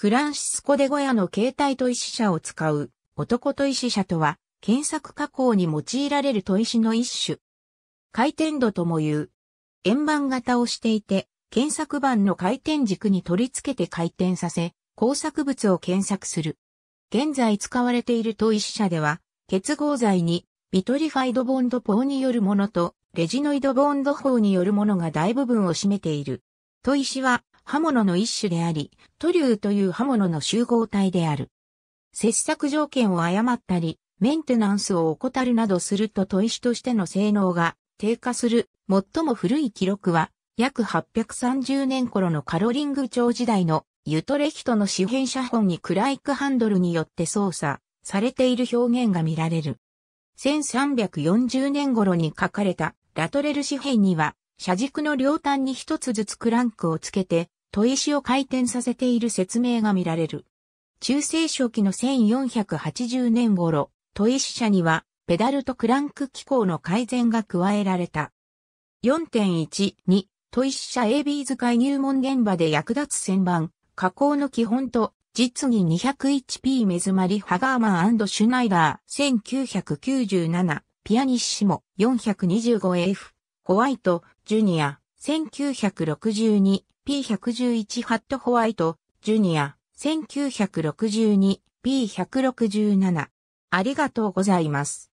フランシスコ・デ・ゴヤの携帯砥石車を使う男砥石車とは、検索加工に用いられる砥石の一種。回転度とも言う。円盤型をしていて、検索板の回転軸に取り付けて回転させ、工作物を検索する。現在使われている砥石車では、結合剤にビトリファイドボンド法によるものとレジノイドボンド法によるものが大部分を占めている。砥石は刃物の一種であり、塗竜という刃物の集合体である。切削条件を誤ったり、メンテナンスを怠るなどすると砥石としての性能が低下する最も古い記録は約830年頃のカロリング朝時代のユトレヒトの紙幣写本にクライクハンドルによって操作されている表現が見られる。1340年頃に書かれたラトレル紙幣には車軸の両端に一つずつクランクをつけて砥石を回転させている説明が見られる。中世初期の1480年頃、砥石車にはペダルとクランク機構の改善が加えられた。4.12砥石車 AB 使い入門現場で役立つ旋盤、加工の基本と実技 201P 目詰まりハガーマンシュナイダー1997ピアニッシモ 425F ホワイトジュニア1962、P111 ハットホワイト、ジュニア、1962、P167。ありがとうございます。